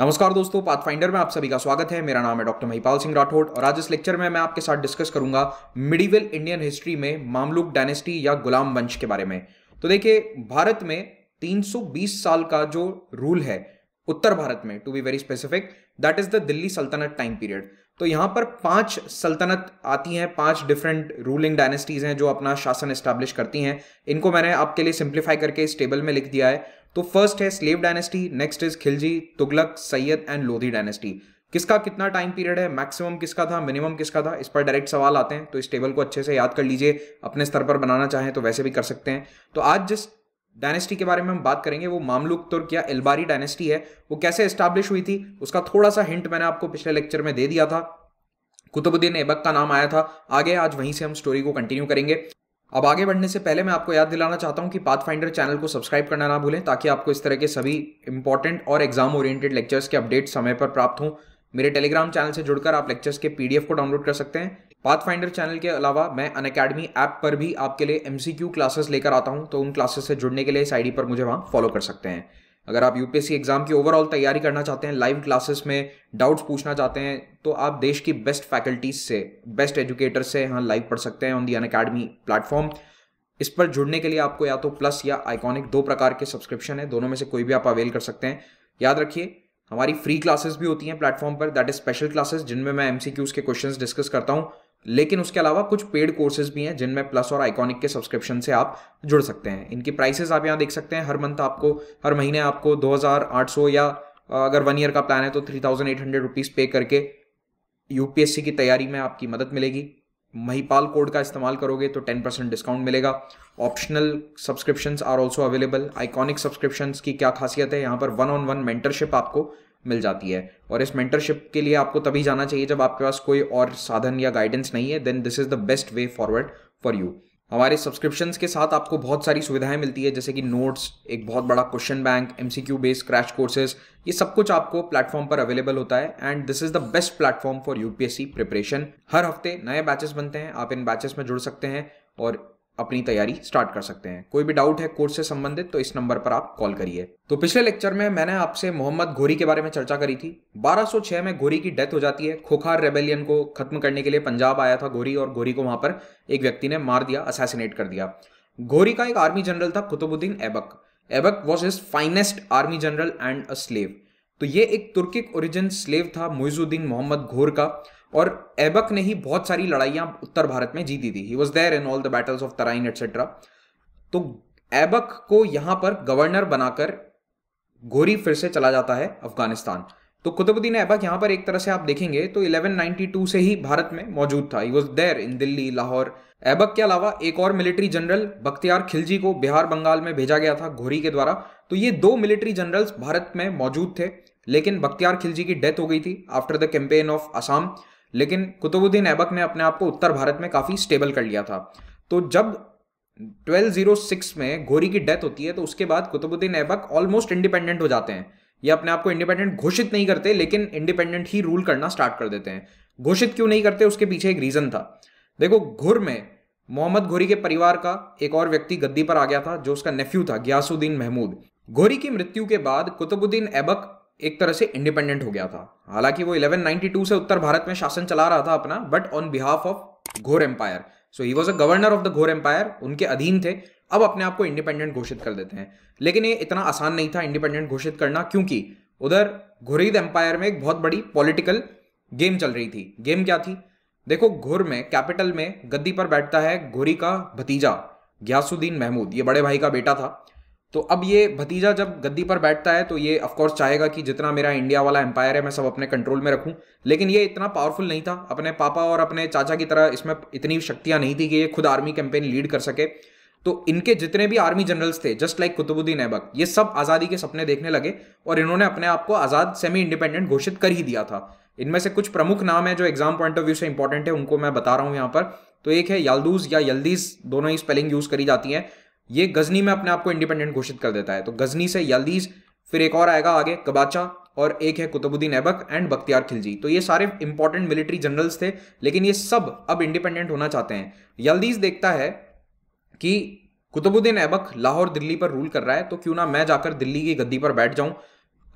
नमस्कार दोस्तों पाथफाइंडर में आप सभी का स्वागत है मेरा नाम है डॉक्टर महिपाल सिंह राठौड़ और आज इस लेक्चर में मैं आपके साथ डिस्कस करूंगा मिडिवल इंडियन हिस्ट्री में मामलुक डायनेस्टी या गुलाम वंश के बारे में तो देखिए भारत में 320 साल का जो रूल है उत्तर भारत में to be very specific that is the Delhi sultanate time period तो यहाँ पर पांच सल्तनत आती हैं पांच डिफरेंट रूलिंग डायनेस्टीज हैं जो अपना शासन एस्टैब्लिश करती हैं इनको मैंने आपके लिए सिंप्लीफाई करके इस टेबल में लिख दिया है तो फर्स्ट है slave dynasty next is Khilji Tughlaq Sayyid and Lodhi dynasty किसका कितना टाइम पीरियड है मैक्सिमम किसका था मिनिमम किसका था इस पर डायरेक्ट सवाल आते हैं तो इस टेबल को अच्छे से याद कर लीजिए अपने स्तर पर बनाना चाहें तो वैसे भी कर सकते हैं तो आज जिस डायनेस्टी के बारे में हम बात करेंगे वो मामलुक तुर्क या एलबारी डायनेस्टी है वो कैसे इस्टाब्लिश हुई थी उसका थोड़ा सा हिंट मैंने आपको पिछले लेक्चर में दे दिया था कुतुबुद्दीन ऐबक का नाम आया था आगे आज वहीं से हम स्टोरी को कंटिन्यू करेंगे अब आगे बढ़ने से पहले मैं आपको याद दिलाना चाहता हूँ कि पाथ फाइंडर चैनल को सब्सक्राइब करना ना भूलें ताकि आपको इस तरह के सभी इंपॉर्टेंट और एग्जाम ओरिएंटेड लेक्चर्स के अपडेट समय पर प्राप्त हों मेरे टेलीग्राम चैनल से जुड़कर आप लेक्चर्स के पीडीएफ को डाउनलोड कर सकते हैं पाथ फाइंडर चैनल के अलावा मैं अन अकेडमी ऐप पर भी आपके लिए एमसीक्यू क्लासेस लेकर आता हूं तो उन क्लासेस से जुड़ने के लिए इस आईडी पर मुझे वहां फॉलो कर सकते हैं अगर आप यूपीएससी एग्जाम की ओवरऑल तैयारी करना चाहते हैं लाइव क्लासेस में डाउट्स पूछना चाहते हैं तो आप देश की बेस्ट फैकल्टीज से बेस्ट एजुकेटर से यहाँ लाइव पढ़ सकते हैं on the Unacademy platform इस पर जुड़ने के लिए आपको या तो प्लस या आइकॉनिक दो प्रकार के सब्सक्रिप्शन है दोनों में से कोई भी आप अवेल कर सकते हैं याद रखिए हमारी फ्री क्लासेस भी होती हैं प्लेटफॉर्म पर दैट इज स्पेशल क्लासेस जिनमें मैं एमसीक्यूज के क्वेश्चंस डिस्कस करता हूँ लेकिन उसके अलावा कुछ पेड कोर्सेज भी हैं जिनमें प्लस और आइकॉनिक के सब्सक्रिप्शन से आप जुड़ सकते हैं इनकी प्राइसेस आप यहाँ देख सकते हैं हर मंथ आपको हर महीने आपको सौ या अगर वन ईयर का प्लान है तो three thousand eight hundred rupees pay करके यूपीएससी की तैयारी में आपकी मदद मिलेगी महिपाल कोड का इस्तेमाल करोगे तो टेन परसेंट डिस्काउंट मिलेगा optional subscription are also available iconic subscription की क्या खासियत है यहाँ पर वन ऑन वन मेंटरशिप आपको मिल जाती है और इस मेंटरशिप के लिए आपको तभी जाना चाहिए जब आपके पास कोई और साधन या गाइडेंस नहीं है then this is the best way forward for you हमारे सब्सक्रिप्शंस के साथ आपको बहुत सारी सुविधाएं मिलती है जैसे कि नोट्स एक बहुत बड़ा question bank M C Q based crash courses ये सब कुछ आपको प्लेटफॉर्म पर अवेलेबल होता है and this is the best platform for UPSC preparation हर हफ्ते नए बैचेस बनते हैं आप इन बैचेस में जुड़ सकते हैं और अपनी तैयारी स्टार्ट कर सकते हैं कोई भी डाउट है कोर्स से संबंधित तो इस नंबर पर आप कॉल करिए तो पिछले लेक्चर में मैंने आपसे मोहम्मद घोरी के बारे में चर्चा करी थी 1206 में घोरी की डेथ हो जाती है खोखार रेबेलियन को खत्म करने के लिए पंजाब आया था घोरी और घोरी को वहां पर एक व्यक्ति ने मार दिया असैसिनेट कर दिया घोरी का एक आर्मी जनरल था Qutubuddin Aibak Aibak was his finest army general and a slave तो ये एक तुर्किक ओरिजिन स्लेव था मोइजुद्दीन मोहम्मद घोर का और ऐबक ने ही बहुत सारी लड़ाइयां उत्तर भारत में जीती थी he was there in all the battles of Tarain etcetera तो एबक को यहां पर गवर्नर बनाकर घोरी फिर से चला जाता है अफगानिस्तान तो कुतुबुद्दीन एबक यहां पर एक तरह से आप देखेंगे तो 1192 से ही भारत में मौजूद था he was there in Delhi Lahore Aibak के अलावा एक और मिलिट्री जनरल बख्तियार खिलजी को बिहार बंगाल में भेजा गया था घोरी के द्वारा तो ये दो मिलिट्री जनरल्स भारत में मौजूद थे लेकिन बख्तियार खिलजी की डेथ हो गई थी after the campaign of Assam लेकिन कुतुबुद्दीन ऐबक ने अपने आप को उत्तर भारत में काफ़ी स्टेबल कर लिया था तो जब 1206 में घोरी की डेथ होती है तो उसके बाद कुतुबुद्दीन ऐबक ऑलमोस्ट इंडिपेंडेंट हो जाते हैं ये अपने आप को इंडिपेंडेंट घोषित नहीं करते लेकिन इंडिपेंडेंट ही रूल करना स्टार्ट कर देते हैं घोषित क्यों नहीं करते उसके पीछे एक रीज़न था देखो घुर में मोहम्मद घोरी के परिवार का एक और व्यक्ति गद्दी पर आ गया था जो उसका नेफ्यू था ग्यासुद्दीन महमूद घोरी की मृत्यु के बाद कुतुबुद्दीन ऐबक एक तरह से इंडिपेंडेंट हो गया था हालांकि वो 1192 से उत्तर भारत में शासन चला रहा था अपना but on behalf of Ghor empire so he was a governor of the Ghor empire उनके अधीन थे अब अपने आप को इंडिपेंडेंट घोषित कर देते हैं लेकिन ये इतना आसान नहीं था इंडिपेंडेंट घोषित करना क्योंकि उधर घुरीद एम्पायर में एक बहुत बड़ी पॉलिटिकल गेम चल रही थी गेम क्या थी देखो घुर में कैपिटल में गद्दी पर बैठता है घुरी का भतीजा ग्यासुद्दीन महमूद ये बड़े भाई का बेटा था तो अब ये भतीजा जब गद्दी पर बैठता है तो ये ऑफकोर्स चाहेगा कि जितना मेरा इंडिया वाला एम्पायर है मैं सब अपने कंट्रोल में रखूं लेकिन ये इतना पावरफुल नहीं था अपने पापा और अपने चाचा की तरह इसमें इतनी शक्तियां नहीं थी कि ये खुद आर्मी कैंपेन लीड कर सके तो इनके जितने भी आर्मी जनरल्स थे जस्ट लाइक कुतुबुद्दीन ऐबक ये सब आज़ादी के सपने देखने लगे और इन्होंने अपने आप को आज़ाद सेमी इंडिपेंडेंट घोषित कर ही दिया था इनमें से कुछ प्रमुख नाम है जो एग्जाम पॉइंट ऑफ व्यू से इंपॉर्टेंट है उनको मैं बता रहा हूँ यहाँ पर तो एक है यालदूज या यल्दीज दोनों ही स्पेलिंग यूज करी जाती है ये गजनी में अपने आप को इंडिपेंडेंट घोषित कर देता है तो गजनी से यल्दीज फिर एक और आएगा आगे कबाचा और एक है कुतुबुद्दीन ऐबक एंड बख्तियार खिलजी तो ये सारे इंपॉर्टेंट मिलिट्री जनरल्स थे लेकिन ये सब अब इंडिपेंडेंट होना चाहते हैं यल्दीज देखता है कि कुतुबुद्दीन ऐबक लाहौर दिल्ली पर रूल कर रहा है तो क्यों ना मैं जाकर दिल्ली की गद्दी पर बैठ जाऊं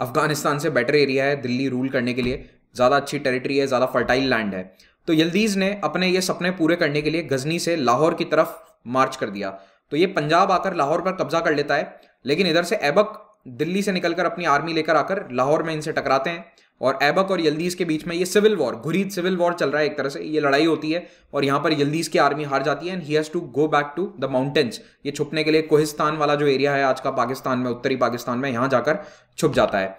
अफगानिस्तान से बेटर एरिया है दिल्ली रूल करने के लिए ज़्यादा अच्छी टेरिटरी है ज़्यादा फर्टाइल लैंड है तो यलदीज ने अपने ये सपने पूरे करने के लिए गजनी से लाहौर की तरफ मार्च कर दिया तो ये पंजाब आकर लाहौर पर कब्जा कर लेता है लेकिन इधर से ऐबक दिल्ली से निकलकर अपनी आर्मी लेकर आकर लाहौर में इनसे टकराते हैं और ऐबक और यल्दीज के बीच में ये civil war Ghurid civil war चल रहा है एक तरह से ये लड़ाई होती है और यहाँ पर यल्दीज की आर्मी हार जाती है and he has to go back to the mountains ये छुपने के लिए कोहिस्तान वाला जो एरिया है आज का पाकिस्तान में उत्तरी पाकिस्तान में यहाँ जाकर छुप जाता है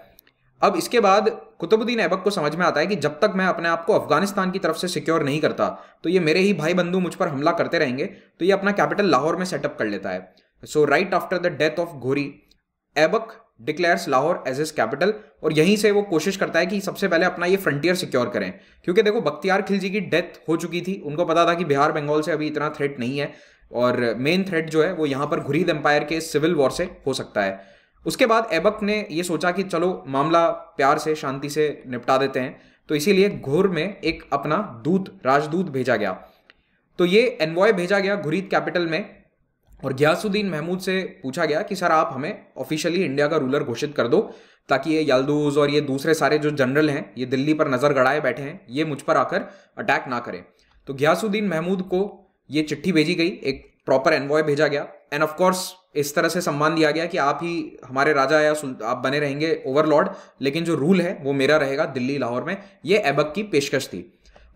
अब इसके बाद कुतुबुद्दीन ऐबक को समझ में आता है कि जब तक मैं अपने आप को अफगानिस्तान की तरफ से सिक्योर नहीं करता तो ये मेरे ही भाई बंधु मुझ पर हमला करते रहेंगे तो ये अपना कैपिटल लाहौर में सेटअप कर लेता है so right after the death of Ghori Aibak declares Lahore as his capital और यहीं से वो कोशिश करता है कि सबसे पहले अपना ये फ्रंटियर सिक्योर करें क्योंकि देखो बख्तियार खिलजी की डेथ हो चुकी थी उनको पता था कि बिहार बंगाल से अभी इतना थ्रेट नहीं है और मेन थ्रेट जो है वो यहाँ पर घुरीद एम्पायर के सिविल वॉर से हो सकता है उसके बाद एबक ने ये सोचा कि चलो मामला प्यार से शांति से निपटा देते हैं तो इसीलिए घोर में एक अपना दूत राजदूत भेजा गया तो ये एनवॉय भेजा गया घुरीद कैपिटल में और ग्यासुद्दीन महमूद से पूछा गया कि सर आप हमें ऑफिशियली इंडिया का रूलर घोषित कर दो ताकि ये यालदूज और ये दूसरे सारे जो जनरल हैं ये दिल्ली पर नज़र गड़ाए बैठे हैं ये मुझ पर आकर अटैक ना करें तो ग्यासुद्दीन महमूद को ये चिट्ठी भेजी गई एक प्रॉपर एनवॉय भेजा गया एंड ऑफकोर्स इस तरह से सम्मान दिया गया कि आप ही हमारे राजा या आप बने रहेंगे ओवरलॉर्ड लेकिन जो रूल है वो मेरा रहेगा दिल्ली लाहौर में ये ऐबक की पेशकश थी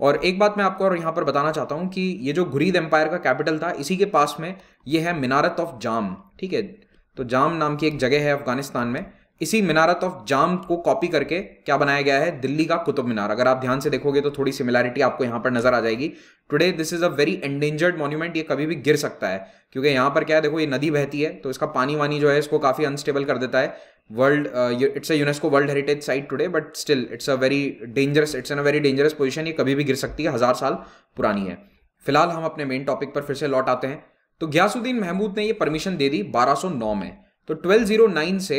और एक बात मैं आपको और यहाँ पर बताना चाहता हूँ कि ये जो घुरीद एम्पायर का कैपिटल था इसी के पास में ये है मिनारत ऑफ जाम ठीक है तो जाम नाम की एक जगह है अफगानिस्तान में इसी मीनारत ऑफ जाम को कॉपी करके क्या बनाया गया है दिल्ली का कुतुब मीनार अगर आप ध्यान से देखोगे तो थोड़ी सिमिलैरिटी आपको यहां पर नजर आ जाएगी today this is a very endangered monument ये कभी भी गिर सकता है क्योंकि यहां पर क्या है देखो ये नदी बहती है तो इसका पानी वानी जो है इसको काफी अनस्टेबल कर देता है world it's a UNESCO world heritage site today but still it's a very dangerous it's an a very dangerous position ये कभी भी गिर सकती है हजार साल पुरानी है फिलहाल हम अपने मेन टॉपिक पर फिर से लौट आते हैं तो ग्यासुद्दीन महमूद ने ये परमिशन दे दी 1209 में तो 1209 से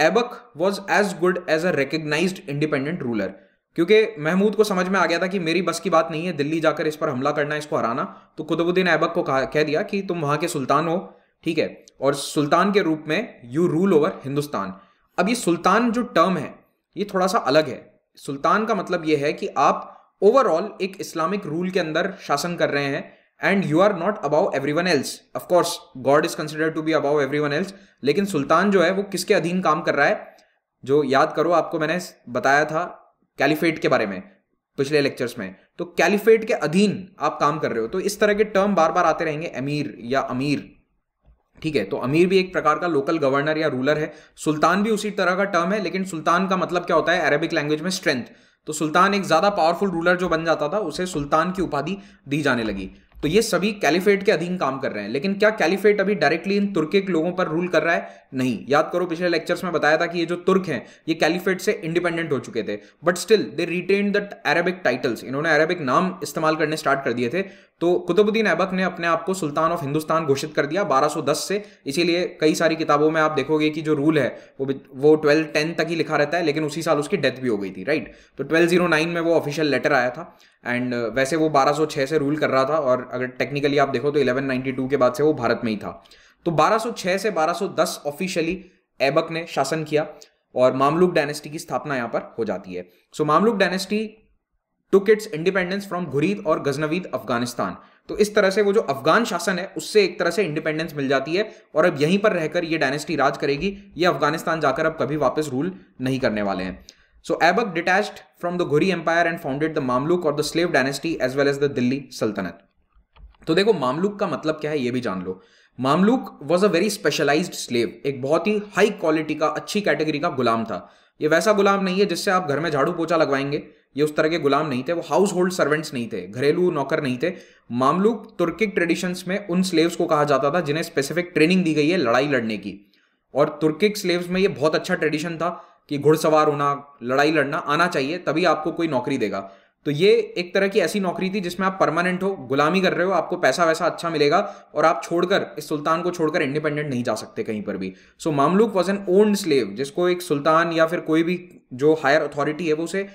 Aibak was as good as a recognise independent ruler क्योंकि महमूद को समझ में आ गया था कि मेरी बस की बात नहीं है दिल्ली जाकर इस पर हमला करना इसको हराना तो कुतुबुद्दीन ऐबक को कह दिया कि तुम वहां के सुल्तान हो ठीक है और सुल्तान के रूप में यू रूल ओवर हिंदुस्तान अब ये सुल्तान जो टर्म है ये थोड़ा सा अलग है सुल्तान का मतलब ये है कि आप ओवरऑल एक इस्लामिक रूल के अंदर शासन कर रहे हैं and you are not above everyone else of course god is consider to be above everyone else लेकिन सुल्तान जो है वो किसके अधीन काम कर रहा है जो याद करो आपको मैंने बताया था कैलिफेट के बारे में पिछले लेक्चर्स में तो कैलिफेट के अधीन आप काम कर रहे हो तो इस तरह के टर्म बार बार आते रहेंगे अमीर या अमीर ठीक है तो अमीर भी एक प्रकार का लोकल गवर्नर या रूलर है सुल्तान भी उसी तरह का टर्म है लेकिन सुल्तान का मतलब क्या होता है अरेबिक लैंग्वेज में स्ट्रेंथ तो सुल्तान एक ज्यादा पावरफुल रूलर जो बन जाता था उसे सुल्तान की उपाधि दी जाने लगी तो ये सभी कैलिफेट के अधीन काम कर रहे हैं लेकिन क्या कैलिफेट अभी डायरेक्टली इन तुर्किक लोगों पर रूल कर रहा है नहीं याद करो पिछले लेक्चर्स में बताया था कि ये जो तुर्क हैं ये कैलिफेट से इंडिपेंडेंट हो चुके थे but still they retain the Arabic titles इन्होंने अरेबिक नाम इस्तेमाल करने स्टार्ट कर दिए थे तो कुतुबुद्दीन ऐबक ने अपने आप को सुल्तान ऑफ हिंदुस्तान घोषित कर दिया 1210 से इसीलिए कई सारी किताबों में आप देखोगे कि जो रूल है वो वो ट्वेल्व टेन तक ही लिखा रहता है लेकिन उसी साल उसकी डेथ भी हो गई थी राइट तो 1209 में वो ऑफिशियल लेटर आया था एंड uh, वैसे वो 1206 से रूल कर रहा था और अगर टेक्निकली आप देखो तो इलेवन के बाद से वो भारत में ही था तो बारह से बारह ऑफिशियली ऐबक ने शासन किया और मामलुक डायनेस्टी की स्थापना यहाँ पर हो जाती है so so, Mamluk dynasty took its independence from Ghurid और गजनवीद अफगानिस्तान तो इस तरह से वो जो अफगान शासन है उससे एक तरह से इंडिपेंडेंस मिल जाती है और अब यहीं पर रहकर ये डायनेस्टी राज करेगी ये अफगानिस्तान जाकर अब कभी वापस रूल नहीं करने वाले हैं so Aibak detached from the Ghuri empire and founded the Mamluk और the slave dynasty as well as the Delhi Saltanat तो देखो मामलुक का मतलब क्या है ये भी जान लो Mamluk was a very specialised slave एक बहुत ही हाई क्वालिटी का अच्छी कैटेगरी का गुलाम था ये वैसा गुलाम नहीं है जिससे आप घर में झाड़ू पोछा लगवाएंगे ये उस तरह के गुलाम नहीं थे वो हाउस होल्ड सर्वेंट्स नहीं थे घरेलू नौकर नहीं थे मामलूक तुर्किक ट्रेडिशंस में उन स्लेव्स को कहा जाता था जिन्हें स्पेसिफिक ट्रेनिंग दी गई है लड़ाई लड़ने की और तुर्किक स्लेव्स में ये बहुत अच्छा ट्रेडिशन था कि घुड़सवार होना लड़ाई लड़ना आना चाहिए तभी आपको कोई नौकरी देगा तो ये एक तरह की ऐसी नौकरी थी जिसमें आप परमानेंट हो गुलामी कर रहे हो आपको पैसा वैसा अच्छा मिलेगा और आप छोड़कर इस सुल्तान को छोड़कर इंडिपेंडेंट नहीं जा सकते कहीं पर भी so Mamluk was an owned slave जिसको एक सुल्तान या फिर कोई भी जो हायर अथॉरिटी है वो उसे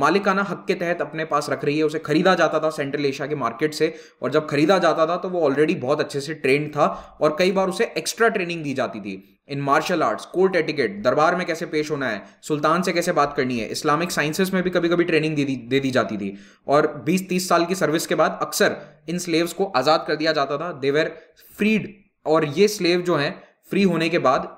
मालिकाना हक के तहत अपने पास रख रही है उसे खरीदा जाता था सेंट्रल एशिया के मार्केट से और जब खरीदा जाता था तो वो ऑलरेडी बहुत अच्छे से ट्रेंड था और कई बार उसे एक्स्ट्रा ट्रेनिंग दी जाती थी in martial arts court etiquette दरबार में कैसे पेश होना है सुल्तान से कैसे बात करनी है इस्लामिक साइंसेस में भी कभी कभी ट्रेनिंग दे दी दे दी जाती थी और 20-30 साल की सर्विस के बाद अक्सर इन स्लेव्स को आज़ाद कर दिया जाता था देवर फ्रीड और ये स्लेव जो हैं फ्री होने के बाद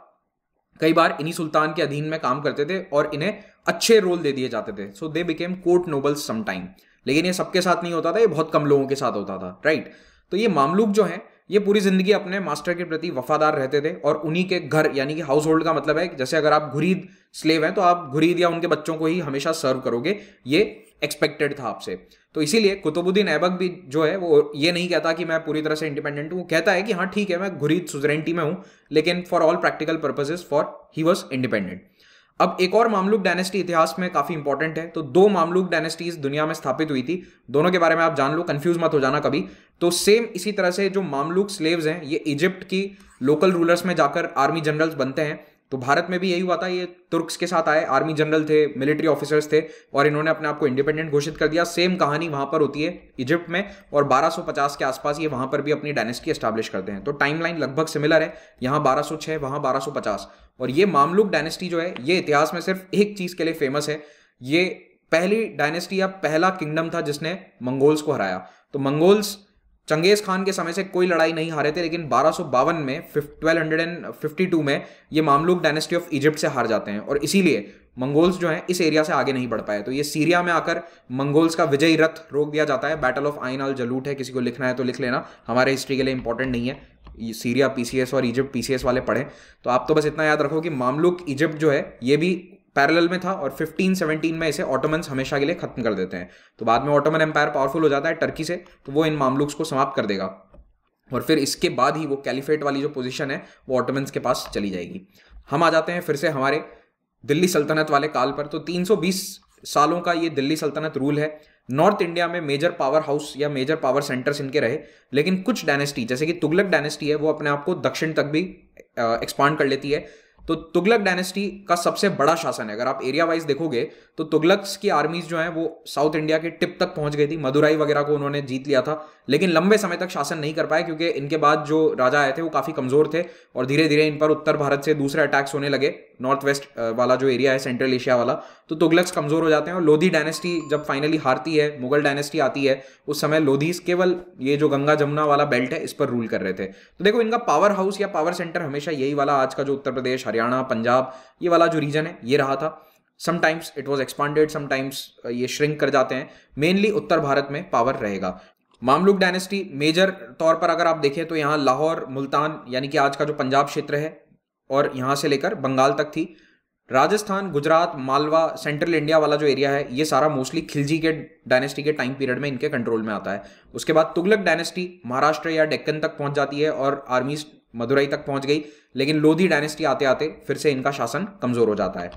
कई बार इन्हीं सुल्तान के अधीन में काम करते थे और इन्हें अच्छे रोल दे दिए जाते थे so they became court nobles sometime लेकिन ये सबके साथ नहीं होता था ये बहुत कम लोगों के साथ होता था राइट तो ये मामलूक जो है ये पूरी जिंदगी अपने मास्टर के प्रति वफादार रहते थे और उन्हीं के घर यानी कि हाउस होल्ड का मतलब है जैसे अगर आप घुरीद स्लेव हैं तो आप घुरीद या उनके बच्चों को ही हमेशा सर्व करोगे ये एक्सपेक्टेड था आपसे तो इसीलिए कुतुबुद्दीन ऐबक भी जो है वो ये नहीं कहता कि मैं पूरी तरह से इंडिपेंडेंट हूँ कहता है कि हाँ ठीक है मैं घुरीद सुजरेंटी में हूँ लेकिन for all practical purposes for he was independent अब एक और मामलुक डायनेस्टी इतिहास में काफी इंपॉर्टेंट है तो दो मामलुक डायनेस्टीज दुनिया में स्थापित हुई थी दोनों के बारे में आप जान लो कंफ्यूज मत हो जाना कभी तो सेम इसी तरह से जो मामलुक स्लेव्स हैं ये इजिप्ट की लोकल रूलर्स में जाकर आर्मी जनरल्स बनते हैं तो भारत में भी यही हुआ था ये तुर्क्स के साथ आए आर्मी जनरल थे मिलिट्री ऑफिसर्स थे और इन्होंने अपने आप को इंडिपेंडेंट घोषित कर दिया सेम कहानी वहां पर होती है इजिप्ट में और 1250 के आसपास ये वहां पर भी अपनी डायनेस्टी एस्टैब्लिश करते हैं तो टाइमलाइन लगभग सिमिलर है यहाँ 1206 वहां 1250 और ये मामलुक डायनेस्टी जो है ये इतिहास में सिर्फ एक चीज के लिए फेमस है ये पहली डायनेस्टी या पहला किंगडम था जिसने मंगोल्स को हराया तो मंगोल्स चंगेज खान के समय से कोई लड़ाई नहीं हारे थे लेकिन बारह में ट्वेल्व में ये मामलूक डायनेस्टी ऑफ इजिप्ट से हार जाते हैं और इसीलिए मंगोल्स जो हैं इस एरिया से आगे नहीं बढ़ पाए तो ये सीरिया में आकर मंगोल्स का विजयी रथ रोक दिया जाता है बैटल ऑफ आइन आल जलूट है किसी को लिखना है तो लिख लेना हमारे हिस्ट्री के लिए इंपॉर्टेंट नहीं है सीरिया पीसीएस और इजिप्ट पीसीएस वाले पढ़ें तो आप तो बस इतना याद रखो कि मामलुक इजिप्ट जो है ये भी पैरेलल में था और 1517 में इसे ऑटोमन हमेशा के लिए खत्म कर देते हैं तो बाद में ऑटोमन एम्पायर पावरफुल हो जाता है टर्की से तो वो इन मामलुक्स को समाप्त कर देगा और फिर इसके बाद ही वो कैलिफेट वाली जो पोजीशन है वो ऑटोमन्स के पास चली जाएगी हम आ जाते हैं फिर से हमारे दिल्ली सल्तनत वाले काल पर तो 320 सालों का ये दिल्ली सल्तनत रूल है नॉर्थ इंडिया में मेजर पावर हाउस या मेजर पावर सेंटर्स इनके रहे लेकिन कुछ डायनेस्टी जैसे कि तुगलक डायनेस्टी है वो अपने आप को दक्षिण तक भी एक्सपांड कर लेती है तो तुगलक डायनेस्टी का सबसे बड़ा शासन है अगर आप एरिया वाइज देखोगे तो तुगलक की आर्मीज जो है वो साउथ इंडिया के टिप तक पहुंच गई थी मदुराई वगैरह को उन्होंने जीत लिया था लेकिन लंबे समय तक शासन नहीं कर पाए क्योंकि इनके बाद जो राजा आए थे वो काफी कमजोर थे और धीरे धीरे इन पर उत्तर भारत से दूसरे अटैक्स होने लगे नॉर्थ वेस्ट वाला जो एरिया है सेंट्रल एशिया वाला तो तुगलक्स कमजोर हो जाते हैं और लोधी डायनेस्टी जब फाइनली हारती है मुगल डायनेस्टी आती है उस समय लोधी केवल ये जो गंगा जमुना वाला बेल्ट है इस पर रूल कर रहे थे तो देखो इनका पावर हाउस या पावर सेंटर हमेशा यही वाला आज का जो उत्तर प्रदेश हरियाणा पंजाब ये वाला जो रीजन है ये रहा था sometimes it was expanded sometimes ये श्रिंक कर जाते हैं मेनली उत्तर भारत में पावर रहेगा मामलुक डायनेस्टी मेजर तौर पर अगर आप देखें तो यहाँ लाहौर मुल्तान यानी कि आज का जो पंजाब क्षेत्र है और यहाँ से लेकर बंगाल तक थी राजस्थान गुजरात मालवा सेंट्रल इंडिया वाला जो एरिया है ये सारा मोस्टली खिलजी के डायनेस्टी के टाइम पीरियड में इनके कंट्रोल में आता है उसके बाद तुगलक डायनेस्टी महाराष्ट्र या डेक्कन तक पहुंच जाती है और आर्मी मदुरई तक पहुंच गई लेकिन लोधी डायनेस्टी आते आते फिर से इनका शासन कमजोर हो जाता है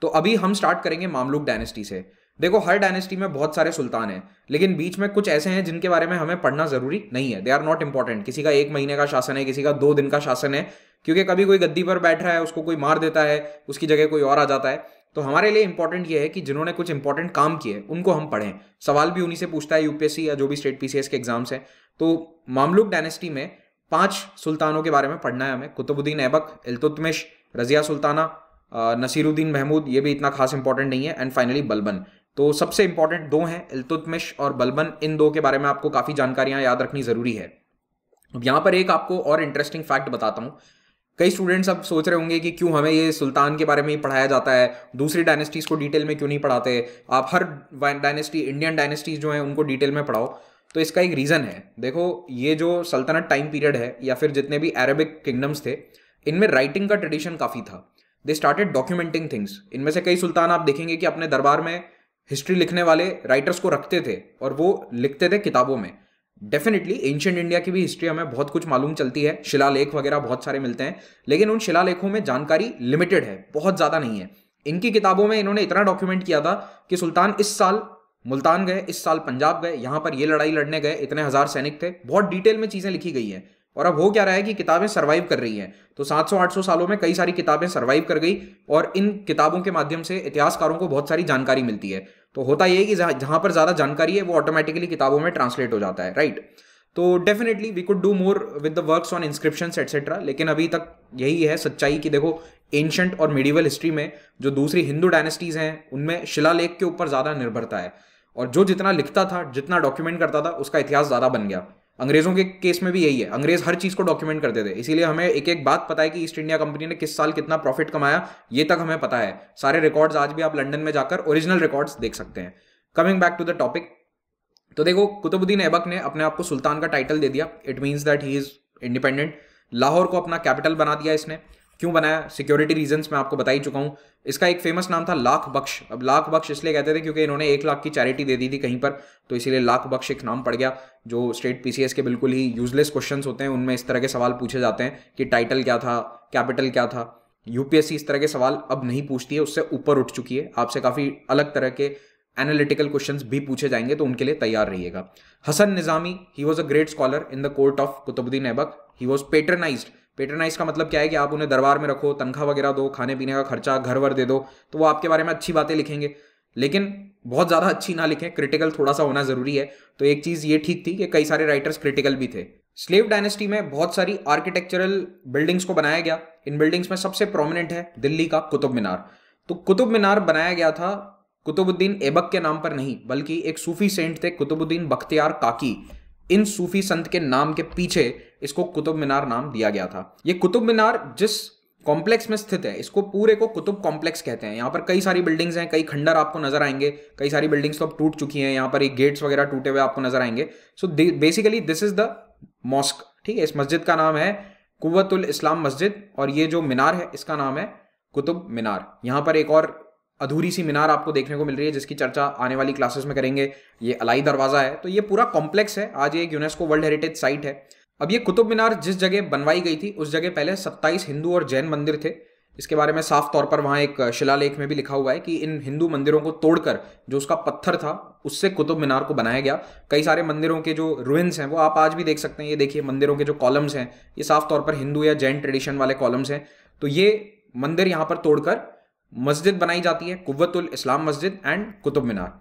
तो अभी हम स्टार्ट करेंगे मामलुक डायनेस्टी से देखो हर डायनेस्टी में बहुत सारे सुल्तान हैं लेकिन बीच में कुछ ऐसे हैं जिनके बारे में हमें पढ़ना जरूरी नहीं है दे आर नॉट इंपॉर्टेंट किसी का एक महीने का शासन है किसी का दो दिन का शासन है क्योंकि कभी कोई गद्दी पर बैठ रहा है उसको कोई मार देता है उसकी जगह कोई और आ जाता है तो हमारे लिए इंपॉर्टेंट यह है कि जिन्होंने कुछ इंपॉर्टेंट काम किए उनको हम पढ़ें सवाल भी उन्हीं से पूछता है यूपीएससी या जो भी स्टेट पीसीएस के एग्जाम्स हैं तो मामलुक डायनेस्टी में पांच सुल्तानों के बारे में पढ़ना है हमें कुतुबुद्दीन ऐबक इल्तुतमिश रजिया सुल्ताना नसीरुद्दीन महमूद ये भी इतना खास इंपॉर्टेंट नहीं है एंड फाइनली बलबन तो सबसे इंपॉर्टेंट दो हैं इल्तुतमिश और बलबन इन दो के बारे में आपको काफ़ी जानकारियाँ याद रखनी ज़रूरी है अब यहाँ पर एक आपको और इंटरेस्टिंग फैक्ट बताता हूँ कई स्टूडेंट्स अब सोच रहे होंगे कि क्यों हमें ये सुल्तान के बारे में ही पढ़ाया जाता है दूसरी डायनेस्टीज़ को डिटेल में क्यों नहीं पढ़ाते आप हर डायनेस्टी इंडियन डायनेस्टीज़ जो हैं उनको डिटेल में पढ़ाओ तो इसका एक रीज़न है देखो ये जो सल्तनत टाइम पीरियड है या फिर जितने भी अरेबिक किंगडम्स थे इनमें राइटिंग का ट्रेडिशन काफ़ी था दे स्टार्टेड डॉक्यूमेंटिंग थिंग्स इनमें से कई सुल्तान आप देखेंगे कि अपने दरबार में हिस्ट्री लिखने वाले राइटर्स को रखते थे और वो लिखते थे किताबों में डेफिनेटली एंशंट इंडिया की भी हिस्ट्री हमें बहुत कुछ मालूम चलती है शिलालेख वगैरह बहुत सारे मिलते हैं लेकिन उन शिलालेखों में जानकारी लिमिटेड है बहुत ज़्यादा नहीं है इनकी किताबों में इन्होंने इतना डॉक्यूमेंट किया था कि सुल्तान इस साल मुल्तान गए इस साल पंजाब गए यहां पर ये लड़ाई लड़ने गए इतने हजार सैनिक थे बहुत डिटेल में चीज़ें लिखी गई हैं और अब हो क्या रहा है कि किताबें सर्वाइव कर रही हैं तो 700-800 सालों में कई सारी किताबें सर्वाइव कर गई और इन किताबों के माध्यम से इतिहासकारों को बहुत सारी जानकारी मिलती है तो होता यह कि जहां पर ज़्यादा जानकारी है वो ऑटोमेटिकली किताबों में ट्रांसलेट हो जाता है राइट तो definitely we could do more with the works on inscription etcetera लेकिन अभी तक यही है सच्चाई कि देखो एंशंट और मिडिवल हिस्ट्री में जो दूसरी हिंदू डायनेस्टीज हैं उनमें शिलालेख के ऊपर ज़्यादा निर्भरता है और जो जितना लिखता था जितना डॉक्यूमेंट करता था उसका इतिहास ज़्यादा बन गया अंग्रेजों के केस में भी यही है अंग्रेज हर चीज़ को डॉक्यूमेंट करते थे इसीलिए हमें एक एक बात पता है कि ईस्ट इंडिया कंपनी ने किस साल कितना प्रॉफिट कमाया ये तक हमें पता है सारे रिकॉर्ड्स आज भी आप लंदन में जाकर ओरिजिनल रिकॉर्ड्स देख सकते हैं coming back to the topic तो देखो कुतुबुद्दीन ऐबक ने अपने आप को सुल्तान का टाइटल दे दिया it means that he is independent Lahore को अपना कैपिटल बना दिया इसने क्यों बनाया सिक्योरिटी रीजंस मैं आपको बता ही चुका हूँ इसका एक फेमस नाम था लाख बख्श अब लाख बख्श इसलिए कहते थे क्योंकि इन्होंने एक लाख की चैरिटी दे दी थी कहीं पर तो इसीलिए लाख बख्श एक नाम पड़ गया जो स्टेट पीसीएस के बिल्कुल ही यूजलेस क्वेश्चंस होते हैं उनमें इस तरह के सवाल पूछे जाते हैं कि टाइटल क्या था कैपिटल क्या था यूपीएससी इस तरह के सवाल अब नहीं पूछती है उससे ऊपर उठ चुकी है आपसे काफ़ी अलग तरह के एनालिटिकल क्वेश्चंस भी पूछे जाएंगे तो उनके लिए तैयार रहिएगा Hasan Nizami he was a great scholar in the court of Qutbuddin Aibak he was patronise patronise का मतलब क्या है कि आप उन्हें दरबार में रखो तनख्वाह वगैरह दो खाने पीने का खर्चा घर वर दे दो तो वो आपके बारे में अच्छी बातें लिखेंगे लेकिन बहुत ज़्यादा अच्छी ना लिखें क्रिटिकल थोड़ा सा होना ज़रूरी है तो एक चीज़ ये ठीक थी कि कई सारे राइटर्स क्रिटिकल भी थे स्लेव डायनेस्टी में बहुत सारी आर्किटेक्चरल बिल्डिंग्स को बनाया गया इन बिल्डिंग्स में सबसे प्रोमिनेंट है दिल्ली का कुतुब मीनार तो कुतुब मीनार बनाया गया था कुतुबुद्दीन ऐबक के नाम पर नहीं बल्कि एक सूफी सेंट थे कुतुबुद्दीन बख्तियार काकी इन सूफी संत के नाम के पीछे इसको कुतुब मीनार नाम दिया गया था ये कुतुब मीनार जिस कॉम्प्लेक्स में स्थित है इसको पूरे को कुतुब कॉम्प्लेक्स कहते हैं यहाँ पर कई सारी बिल्डिंग्स हैं कई खंडर आपको नजर आएंगे कई सारी बिल्डिंग्स तो अब टूट चुकी हैं यहाँ पर एक गेट्स वगैरह टूटे हुए आपको नजर आएंगे so basically this is the mosque ठीक है इस मस्जिद का नाम है कुवतुल इस्लाम मस्जिद और ये जो मीनार है इसका नाम है कुतुब मीनार यहाँ पर एक और अधूरी सी मीनार आपको देखने को मिल रही है जिसकी चर्चा आने वाली क्लासेस में करेंगे ये अलाई दरवाज़ा है तो ये पूरा कॉम्प्लेक्स है आज ये एक यूनेस्को वर्ल्ड हेरिटेज साइट है अब ये कुतुब मीनार जिस जगह बनवाई गई थी उस जगह पहले 27 हिंदू और जैन मंदिर थे इसके बारे में साफ तौर पर वहाँ एक शिलालेख में भी लिखा हुआ है कि इन हिंदू मंदिरों को तोड़कर जो उसका पत्थर था उससे कुतुब मीनार को बनाया गया कई सारे मंदिरों के जो रुइंस हैं वो आप आज भी देख सकते हैं ये देखिए मंदिरों के जो कॉलम्स हैं ये साफ तौर पर हिंदू या जैन ट्रेडिशन वाले कॉलम्स हैं तो ये मंदिर यहाँ पर तोड़कर मस्जिद बनाई जाती है कुतुल इस्लाम मस्जिद एंड कुतुब मीनार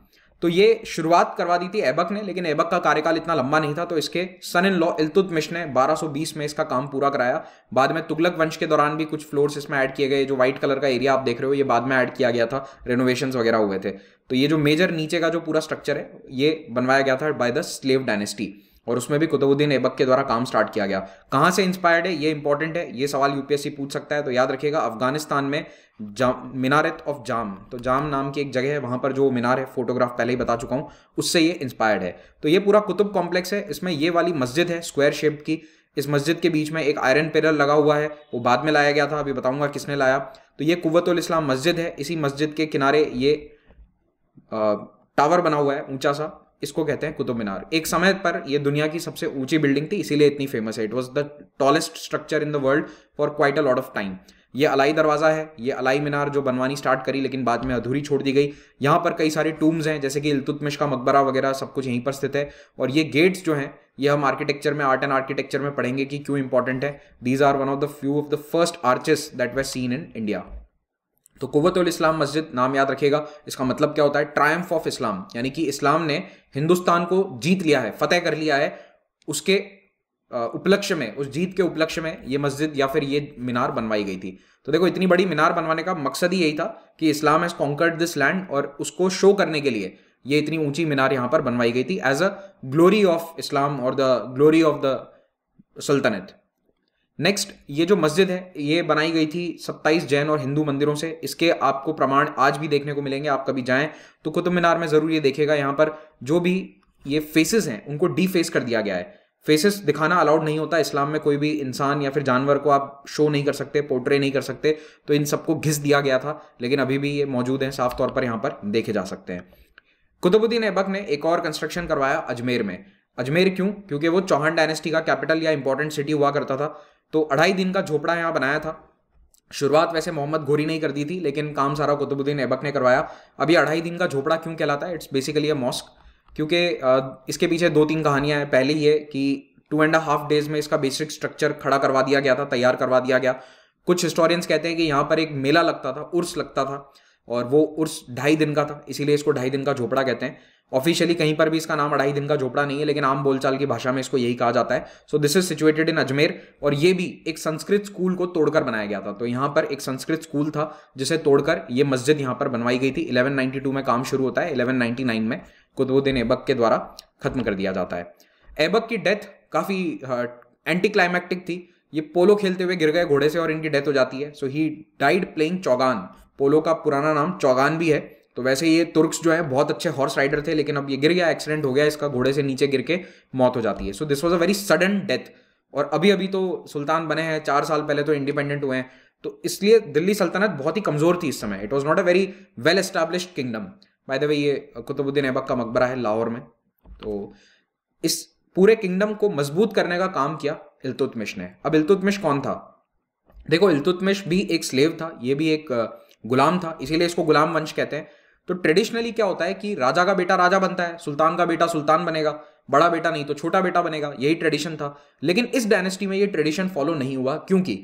तो ये शुरुआत करवा दी थी ऐबक ने लेकिन ऐबक का कार्यकाल इतना लंबा नहीं था तो इसके सन इन लॉ इल्तुतमिश ने 1220 में इसका काम पूरा कराया बाद में तुगलक वंश के दौरान भी कुछ फ्लोर्स इसमें ऐड किए गए जो व्हाइट कलर का एरिया आप देख रहे हो ये बाद में ऐड किया गया था रेनोवेशन वगैरह हुए थे तो ये जो मेजर नीचे का जो पूरा स्ट्रक्चर है ये बनवाया गया था बाय द स्लेव डायनेस्टी और उसमें भी कुतुबुद्दीन ऐबक के द्वारा काम स्टार्ट किया गया कहाँ से इंस्पायर्ड है ये इंपॉर्टेंट है ये सवाल यूपीएससी पूछ सकता है तो याद रखिएगा अफगानिस्तान में मीनारत ऑफ जाम तो जाम नाम की एक जगह है वहाँ पर जो मीनार है फोटोग्राफ पहले ही बता चुका हूँ उससे ये इंस्पायर्ड है तो ये पूरा कुतुब कॉम्प्लेक्स है इसमें ये वाली मस्जिद है स्क्वायर शेप की इस मस्जिद के बीच में एक आयरन पेरल लगा हुआ है वो बाद में लाया गया था अभी बताऊंगा किसने लाया तो ये कुतुल इस्लाम मस्जिद है इसी मस्जिद के किनारे ये टावर बना हुआ है ऊंचा सा इसको कहते हैं कुतुब मीनार एक समय पर यह दुनिया की सबसे ऊंची बिल्डिंग थी इसीलिए इतनी फेमस है it was the tallest structure in the world for quite a lot of time ये अलाई दरवाज़ा है ये अलाई मीनार जो बनवानी स्टार्ट करी लेकिन बाद में अधूरी छोड़ दी गई यहाँ पर कई सारे टूम्स हैं जैसे कि इलतुतमिश का मकबरा वगैरह सब कुछ यहीं पर स्थित है और ये गेट्स जो हैं ये हम आर्किटेक्चर में आर्ट एंड आर्किटेक्चर में पढ़ेंगे कि क्यों इंपॉर्टेंट है these are one of the few of the first arches that we seen in India तो उल इस्लाम मस्जिद नाम याद रखेगा इसका मतलब क्या होता है ट्रायम्फ ऑफ इस्लाम यानी कि इस्लाम ने हिंदुस्तान को जीत लिया है फतेह कर लिया है उसके उपलक्ष्य में उस जीत के उपलक्ष्य में ये मस्जिद या फिर ये मीनार बनवाई गई थी तो देखो इतनी बड़ी मीनार बनवाने का मकसद ही यही था कि Islam has conquered this land और उसको शो करने के लिए ये इतनी ऊंची मीनार यहाँ पर बनवाई गई थी as a glory of Islam और the glory of the Saltanat next ये जो मस्जिद है ये बनाई गई थी 27 जैन और हिंदू मंदिरों से इसके आपको प्रमाण आज भी देखने को मिलेंगे आप कभी जाएं तो कुतुब मीनार में ज़रूर ये देखेगा यहाँ पर जो भी ये फेसेस हैं उनको डी फेस कर दिया गया है फेसेस दिखाना अलाउड नहीं होता इस्लाम में कोई भी इंसान या फिर जानवर को आप शो नहीं कर सकते पोर्ट्रे नहीं कर सकते तो इन सबको घिस दिया गया था लेकिन अभी भी ये मौजूद हैं साफ तौर पर यहाँ पर देखे जा सकते हैं कुतुबुद्दीन ऐबक ने एक और कंस्ट्रक्शन करवाया अजमेर में अजमेर क्यों क्योंकि वो चौहान डायनेस्टी का कैपिटल या इंपॉर्टेंट सिटी हुआ करता था तो अढ़ाई दिन का झोपड़ा यहाँ बनाया था शुरुआत वैसे मोहम्मद घोरी ने ही कर दी थी लेकिन काम सारा कुतुबुद्दीन ऐबक ने करवाया अब ये अढ़ाई दिन का झोपड़ा क्यों कहलाता है इट्स बेसिकली अ मॉस्क क्योंकि इसके पीछे दो तीन कहानियां हैं पहली ये कि टू एंड हाफ डेज में इसका बेसिक स्ट्रक्चर खड़ा करवा दिया गया था तैयार करवा दिया गया कुछ हिस्टोरियंस कहते हैं कि यहाँ पर एक मेला लगता था उर्स लगता था और वो उर्स ढाई दिन का था इसीलिए इसको ढाई दिन का झोपड़ा कहते हैं ऑफिशियली कहीं पर भी इसका नाम अढ़ाई दिन का झोपड़ा नहीं है लेकिन आम बोलचाल की भाषा में इसको यही कहा जाता है so this is situated in Ajmer और ये भी एक संस्कृत स्कूल को तोड़कर बनाया गया था तो यहाँ पर एक संस्कृत स्कूल था जिसे तोड़कर ये मस्जिद यहाँ पर बनवाई गई थी इलेवन में काम शुरू होता है इलेवन में कुतुबुद्दीन ऐबक के द्वारा खत्म कर दिया जाता है एबक की डेथ काफ़ी एंटी क्लाइमैक्टिक थी ये पोलो खेलते हुए गिर गए घोड़े से और इनकी डेथ हो जाती है so he died playing chaugan polo का पुराना नाम चौगान भी है तो वैसे ये तुर्क्स जो है बहुत अच्छे हॉर्स राइडर थे लेकिन अब ये गिर गया एक्सीडेंट हो गया इसका घोड़े से नीचे गिर के मौत हो जाती है so this was a very sudden death और अभी अभी तो सुल्तान बने हैं चार साल पहले तो इंडिपेंडेंट हुए हैं तो इसलिए दिल्ली सल्तनत बहुत ही कमजोर थी इस समय it was not a very well established kingdom by the way ये कुतुबुद्दीन ऐबक का मकबरा है लाहौर में तो इस पूरे किंगडम को मजबूत करने का काम किया इल्तुतमिश ने अब इल्तुतमिश कौन था देखो इल्तुतमिश भी एक स्लेव था ये भी एक गुलाम था इसीलिए इसको गुलाम वंश कहते हैं तो ट्रेडिशनली क्या होता है कि राजा का बेटा राजा बनता है सुल्तान का बेटा सुल्तान बनेगा बड़ा बेटा नहीं तो छोटा बेटा बनेगा यही ट्रेडिशन था लेकिन इस डायनेस्टी में ये ट्रेडिशन फॉलो नहीं हुआ क्योंकि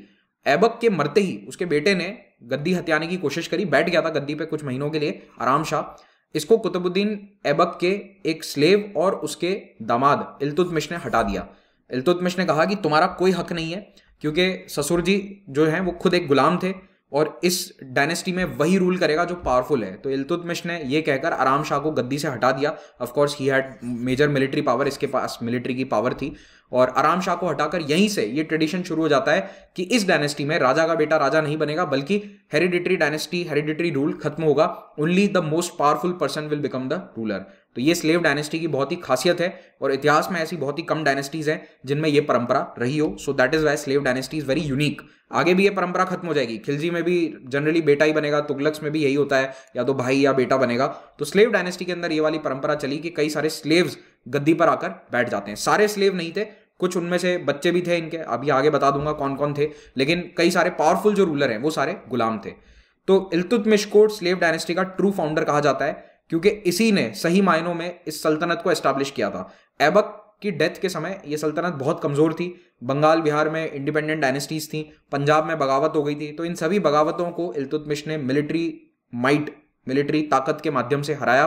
ऐबक के मरते ही उसके बेटे ने गद्दी हत्याने की कोशिश करी बैठ गया था गद्दी पे कुछ महीनों के लिए आराम शाह इसको कुतुबुद्दीन ऐबक के एक स्लेव और उसके दामाद इल्तुतमिश ने हटा दिया इल्तुतमिश ने कहा कि तुम्हारा कोई हक नहीं है क्योंकि ससुर जी जो हैं वो खुद एक गुलाम थे और इस डायनेस्टी में वही रूल करेगा जो पावरफुल है तो इलतुतमिश ने यह कहकर आराम शाह को गद्दी से हटा दिया of course he had major military power इसके पास मिलिट्री की पावर थी और आराम शाह को हटाकर यहीं से ये ट्रेडिशन शुरू हो जाता है कि इस डायनेस्टी में राजा का बेटा राजा नहीं बनेगा बल्कि हेरिडिटरी डायनेस्टी हेरिडिटरी रूल खत्म होगा only the most powerful person will become the ruler तो ये स्लेव डायनेस्टी की बहुत ही खासियत है और इतिहास में ऐसी बहुत ही कम डायनेस्टीज हैं जिनमें ये परंपरा रही हो so that is why slave dynasty is very unique आगे भी ये परंपरा खत्म हो जाएगी खिलजी में भी जनरली बेटा ही बनेगा तुगलक्स में भी यही होता है या तो भाई या बेटा बनेगा तो स्लेव डायनेस्टी के अंदर ये वाली परंपरा चली कि कई सारे स्लेव्स गद्दी पर आकर बैठ जाते हैं सारे स्लेव नहीं थे कुछ उनमें से बच्चे भी थे इनके अभी आगे बता दूंगा कौन कौन थे लेकिन कई सारे पावरफुल जो रूलर हैं वो सारे गुलाम थे तो इल्तुतमिश को स्लेव डायनेस्टी का ट्रू फाउंडर कहा जाता है क्योंकि इसी ने सही मायनों में इस सल्तनत को एस्टाब्लिश किया था ऐबक की डेथ के समय यह सल्तनत बहुत कमज़ोर थी बंगाल बिहार में इंडिपेंडेंट डायनेस्टीज़ थी पंजाब में बगावत हो गई थी तो इन सभी बगावतों को इल्तुतमिश ने मिलिट्री माइट मिलिट्री ताकत के माध्यम से हराया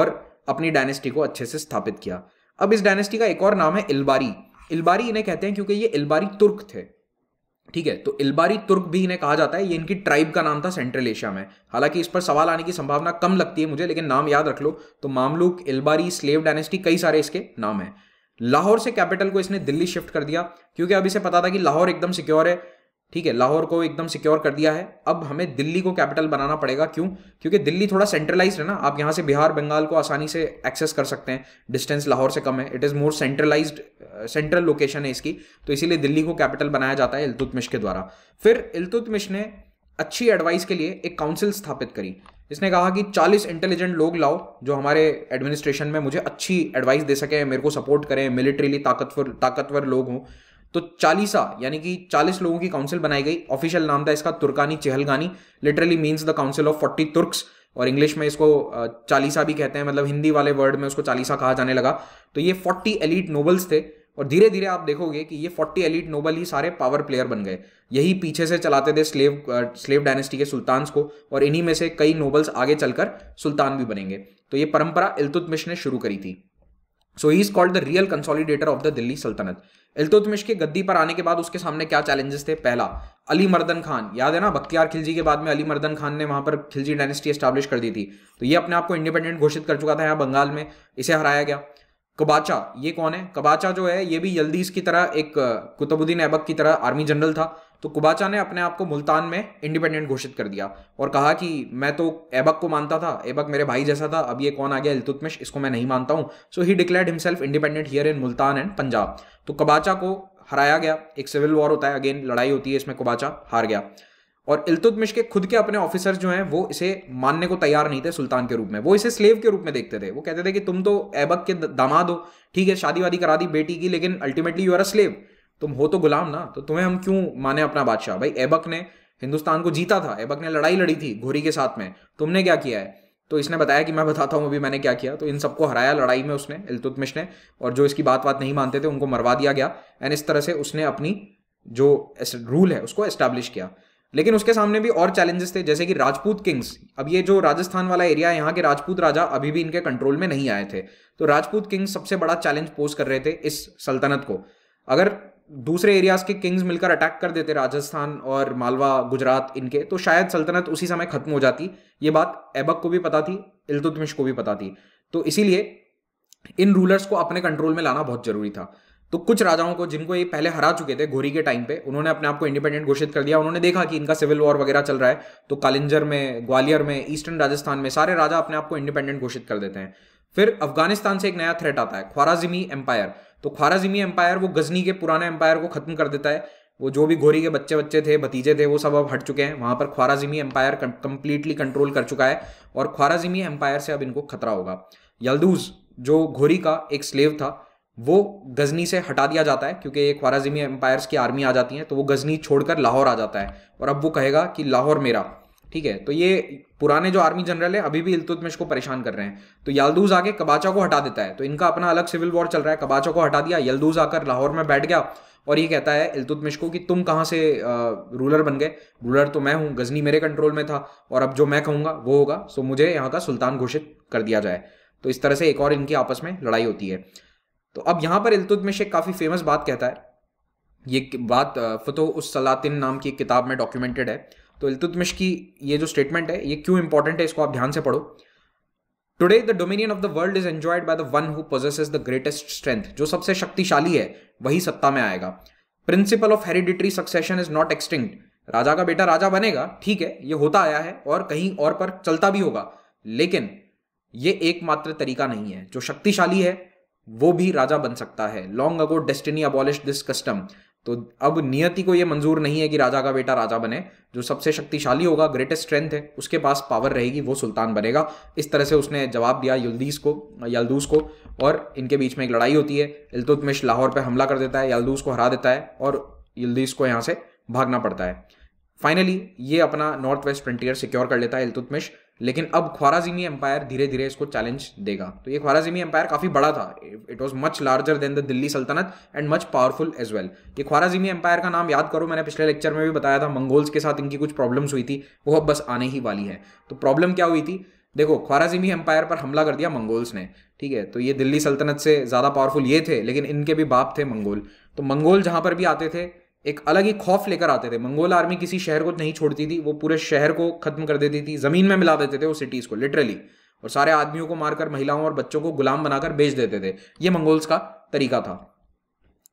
और अपनी डायनेस्टी को अच्छे से स्थापित किया अब इस डायनेस्टी का एक और नाम है इलबारी इलबारी इन्हें कहते हैं क्योंकि ये इलबारी तुर्क थे ठीक है तो इलबारी तुर्क भी इन्हें कहा जाता है ये इनकी ट्राइब का नाम था सेंट्रल एशिया में हालांकि इस पर सवाल आने की संभावना कम लगती है मुझे लेकिन नाम याद रख लो तो मामलूक इलबारी स्लेव डायनेस्टी कई सारे इसके नाम है लाहौर से कैपिटल को इसने दिल्ली शिफ्ट कर दिया क्योंकि अभी से पता था कि लाहौर एकदम सिक्योर है ठीक है लाहौर को एकदम सिक्योर कर दिया है अब हमें दिल्ली को कैपिटल बनाना पड़ेगा क्यों क्योंकि दिल्ली थोड़ा सेंट्रलाइज है ना आप यहाँ से बिहार बंगाल को आसानी से एक्सेस कर सकते हैं डिस्टेंस लाहौर से कम है it is more centralise central location है इसकी तो इसीलिए दिल्ली को कैपिटल बनाया जाता है इल्तुतमिश के द्वारा फिर इल्तुतमिश ने अच्छी एडवाइस के लिए एक काउंसिल स्थापित करी इसने कहा कि 40 इंटेलिजेंट लोग लाओ जो हमारे एडमिनिस्ट्रेशन में मुझे अच्छी एडवाइस दे सकें मेरे को सपोर्ट करें मिलिट्रीली ताकतवर ताकतवर लोग हों तो चालीसा यानी कि चालीस लोगों की काउंसिल बनाई गई ऑफिशियल नाम था इसका Turkani Chahalgani literally means the council of forty Turks और इंग्लिश में इसको चालीसा भी कहते हैं मतलब हिंदी वाले वर्ड में उसको चालीसा कहा जाने लगा तो ये फोर्टी एलिट नोबल्स थे और धीरे धीरे आप देखोगे कि ये फोर्टी एलिट नोबल ही सारे पावर प्लेयर बन गए यही पीछे से चलाते थे स्लेव स्लेव डायनेस्टी के सुल्तान्स को और इन्हीं में से कई नोबल्स आगे चलकर सुल्तान भी बनेंगे तो ये परंपरा इलतुतमिश ने शुरू करी थी so he is called the real consolidator of the Delhi Saltanat Iltutmish के गद्दी पर आने के बाद उसके सामने क्या चैलेंजेस थे पहला अली मर्दन खान याद है ना बख्तियार खिलजी के बाद में अली मर्दन खान ने वहां पर खिलजी डायनेस्टी एस्टैब्लिश कर दी थी तो ये अपने आप को इंडिपेंडेंट घोषित कर चुका था यहाँ बंगाल में इसे हराया गया कबाचा ये कौन है कबाचा जो है ये भी यल्दीज की तरह एक कुतुबुद्दीन ऐबक की तरह आर्मी जनरल था तो कुबाचा ने अपने आप को मुल्तान में इंडिपेंडेंट घोषित कर दिया और कहा कि मैं तो ऐबक को मानता था ऐबक मेरे भाई जैसा था अब ये कौन आ गया इलतुतमिश इसको मैं नहीं मानता हूँ so he declared himself independent here in Multan and Punjab तो कबाचा को हराया गया एक सिविल वॉर होता है अगेन लड़ाई होती है इसमें कुबाचा हार गया और इलतुतमिश के खुद के अपने ऑफिसर जो हैं वो इसे मानने को तैयार नहीं थे सुल्तान के रूप में वो इसे स्लेव के रूप में देखते थे वो कहते थे कि तुम तो ऐबक के दामाद हो ठीक है शादी वादी करा दी बेटी की लेकिन ultimately you are a slave तुम हो तो गुलाम ना तो तुम्हें हम क्यों माने अपना बादशाह भाई ऐबक ने हिंदुस्तान को जीता था ऐबक ने लड़ाई लड़ी थी घोरी के साथ में तुमने क्या किया है तो इसने बताया कि मैं बताता हूँ अभी मैंने क्या किया तो इन सबको हराया लड़ाई में उसने इलतुतमिश ने और जो इसकी बात बात नहीं मानते थे उनको मरवा दिया गया एंड इस तरह से उसने अपनी जो रूल है उसको एस्टैब्लिश किया लेकिन उसके सामने भी और चैलेंजेस थे जैसे कि राजपूत किंग्स अब ये जो राजस्थान वाला एरिया है यहाँ के राजपूत राजा अभी भी इनके कंट्रोल में नहीं आए थे तो राजपूत किंग्स सबसे बड़ा चैलेंज पोज कर रहे थे इस सल्तनत को अगर दूसरे एरियाज के किंग्स मिलकर अटैक कर देते राजस्थान और मालवा गुजरात इनके तो शायद सल्तनत उसी समय खत्म हो जाती ये बात ऐबक को भी पता थी इल्तुतमिश को भी पता थी तो इसीलिए इन रूलर्स को अपने कंट्रोल में लाना बहुत जरूरी था तो कुछ राजाओं को जिनको ये पहले हरा चुके थे घोरी के टाइम पे उन्होंने अपने आप को इंडिपेंडेंट घोषित कर दिया उन्होंने देखा कि इनका सिविल वॉर वगैरह चल रहा है तो कालिंजर में ग्वालियर में ईस्टर्न राजस्थान में सारे राजा अपने आप को इंडिपेंडेंट घोषित कर देते हैं फिर अफगानिस्तान से एक नया थ्रेट आता है ख्वाराजिमी एम्पायर तो ज़िमी एम्पायर वो गजनी के पुराने एम्पायर को खत्म कर देता है वो जो भी घोरी के बच्चे बच्चे थे भतीजे थे वो सब अब हट चुके हैं वहाँ पर ख्वाराजिमी एम्पायर कंप्लीटली कंट्रोल कर चुका है और ख्वाराजिमी एम्पायर से अब इनको खतरा होगा यलदूज जो घोरी का एक स्लेव था वो गजनी से हटा दिया जाता है क्योंकि ये ख्वाराजिमी एम्पायर्स की आर्मी आ जाती है तो वो गजनी छोड़कर लाहौर आ जाता है और अब वो कहेगा कि लाहौर मेरा ठीक है तो ये पुराने जो आर्मी जनरल है अभी भी इल्तुतमिश को परेशान कर रहे हैं तो यलदूज आके कबाचा को हटा देता है तो इनका अपना अलग सिविल वॉर चल रहा है कबाचा को हटा दिया यलदूज आकर लाहौर में बैठ गया और ये कहता है इल्तुतमिश को कि तुम कहाँ से रूलर बन गए रूलर तो मैं हूँ गजनी मेरे कंट्रोल में था और अब जो मैं कहूँगा वो होगा सो मुझे यहाँ का सुल्तान घोषित कर दिया जाए तो इस तरह से एक और इनकी आपस में लड़ाई होती है तो अब यहाँ पर इल्तुतमिश एक काफ़ी फेमस बात कहता है ये बात फतोह उस सलातिन नाम की किताब में डॉक्यूमेंटेड है तो इलतुत की ये जो स्टेटमेंट है ये क्यों इंपॉर्टेंट है इसको आप ध्यान से पढ़ो today the dominion of the world is enjoyed by the one who possesses the greatest strength जो सबसे शक्तिशाली है वही सत्ता में आएगा principle of hereditary succession is not extinct राजा का बेटा राजा बनेगा ठीक है ये होता आया है और कहीं और पर चलता भी होगा लेकिन ये एकमात्र तरीका नहीं है जो शक्तिशाली है वो भी राजा बन सकता है long ago destiny abolish this custom तो अब नियति को यह मंजूर नहीं है कि राजा का बेटा राजा बने जो सबसे शक्तिशाली होगा ग्रेटेस्ट स्ट्रेंथ है उसके पास पावर रहेगी वो सुल्तान बनेगा इस तरह से उसने जवाब दिया यल्दीस को यल्दूस को और इनके बीच में एक लड़ाई होती है इल्तुतमिश लाहौर पर हमला कर देता है यल्दूस को हरा देता है और यल्दीस को यहाँ से भागना पड़ता है फाइनली ये अपना नॉर्थ वेस्ट फ्रंटियर सिक्योर कर लेता है इल्तुतमिश लेकिन अब ख्वाराजिमी एम्पायर धीरे धीरे इसको चैलेंज देगा तो ये ख्वाराजिमी एम्पायर काफ़ी बड़ा था it was much larger than the Delhi Saltanat and much powerful as well ये ख्वाराजिमी एम्पायर का नाम याद करो मैंने पिछले लेक्चर में भी बताया था मंगोल्स के साथ इनकी कुछ प्रॉब्लम्स हुई थी वो अब बस आने ही वाली है तो प्रॉब्लम क्या हुई थी देखो ख्वाराजिमी एम्पायर पर हमला कर दिया मंगोल्स ने ठीक है तो ये दिल्ली सल्तनत से ज़्यादा पावरफुल ये थे लेकिन इनके भी बाप थे मंगोल तो मंगोल जहाँ पर भी आते थे एक अलग ही खौफ लेकर आते थे मंगोल आर्मी किसी शहर को नहीं छोड़ती थी वो पूरे शहर को खत्म कर देती थी जमीन में मिला देते थे वो सिटीज को लिटरली और सारे आदमियों को मारकर महिलाओं और बच्चों को गुलाम बनाकर बेच देते थे ये मंगोल्स का तरीका था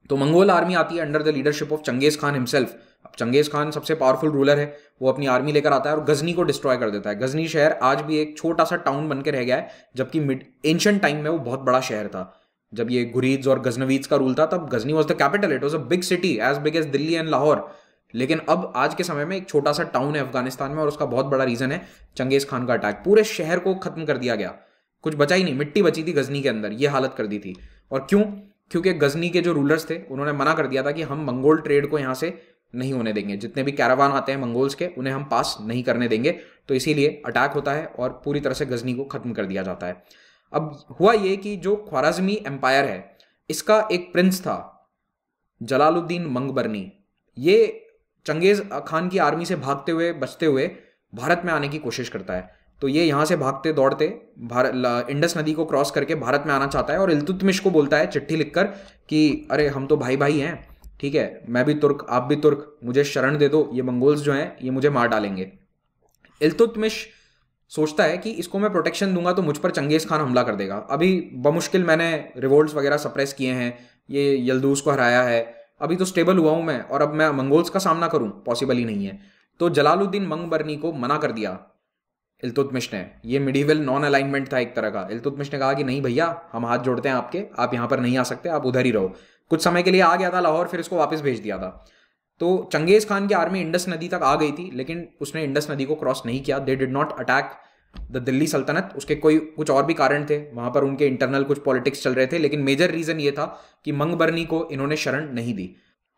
तो मंगोल आर्मी आती है under the leadership of Genghis Khan himself अब चंगेज खान सबसे पावरफुल रूलर है वो अपनी आर्मी लेकर आता है और गजनी को डिस्ट्रॉय कर देता है गजनी शहर आज भी एक छोटा सा टाउन बनकर रह गया है जबकि मिड एंशंट टाइम में वो बहुत बड़ा शहर था जब ये गुरीज और गजनवीज का रूल था तब Ghazni was the capital it was a big city as big as Delhi and Lahore लेकिन अब आज के समय में एक छोटा सा टाउन है अफगानिस्तान में और उसका बहुत बड़ा रीजन है चंगेज खान का अटैक पूरे शहर को खत्म कर दिया गया कुछ बचा ही नहीं मिट्टी बची थी गजनी के अंदर ये हालत कर दी थी और क्यों क्योंकि गजनी के जो रूलर्स थे उन्होंने मना कर दिया था कि हम मंगोल ट्रेड को यहाँ से नहीं होने देंगे जितने भी कैरावान आते हैं मंगोल्स के उन्हें हम पास नहीं करने देंगे तो इसीलिए अटैक होता है और पूरी तरह से गजनी को खत्म कर दिया जाता है अब हुआ ये कि जो ख्वारजमी एम्पायर है इसका एक प्रिंस था जलालुद्दीन मंगबरनी ये चंगेज़ खान की आर्मी से भागते हुए बचते हुए भारत में आने की कोशिश करता है तो ये यहाँ से भागते दौड़ते भारत इंडस नदी को क्रॉस करके भारत में आना चाहता है और इल्तुतमिश को बोलता है चिट्ठी लिखकर कि अरे हम तो भाई भाई हैं ठीक है मैं भी तुर्क आप भी तुर्क मुझे शरण दे दो ये मंगोल्स जो हैं ये मुझे मार डालेंगे इल्तुतमिश सोचता है कि इसको मैं प्रोटेक्शन दूंगा तो मुझ पर चंगेज़ खान हमला कर देगा अभी बमुश्किल मैंने रिवोल्ट वगैरह सप्रेस किए हैं ये यलदूस को हराया है अभी तो स्टेबल हुआ हूं मैं और अब मैं मंगोल्स का सामना करूं पॉसिबल ही नहीं है तो जलालुद्दीन मंगबरनी को मना कर दिया इल्तुतमिश ने ये मिडीवल नॉन अलाइनमेंट था एक तरह का इल्तुतमिश ने कहा कि नहीं भैया हम हाथ जोड़ते हैं आपके आप यहां पर नहीं आ सकते आप उधर ही रहो कुछ समय के लिए आ गया था लाहौर फिर इसको वापस भेज दिया था तो चंगेज खान की आर्मी इंडस नदी तक आ गई थी लेकिन उसने इंडस नदी को क्रॉस नहीं किया they did not attack the Delhi Saltanat उसके कोई कुछ और भी कारण थे वहां पर उनके इंटरनल कुछ पॉलिटिक्स चल रहे थे लेकिन मेजर रीजन ये था कि मंगबरनी को इन्होंने शरण नहीं दी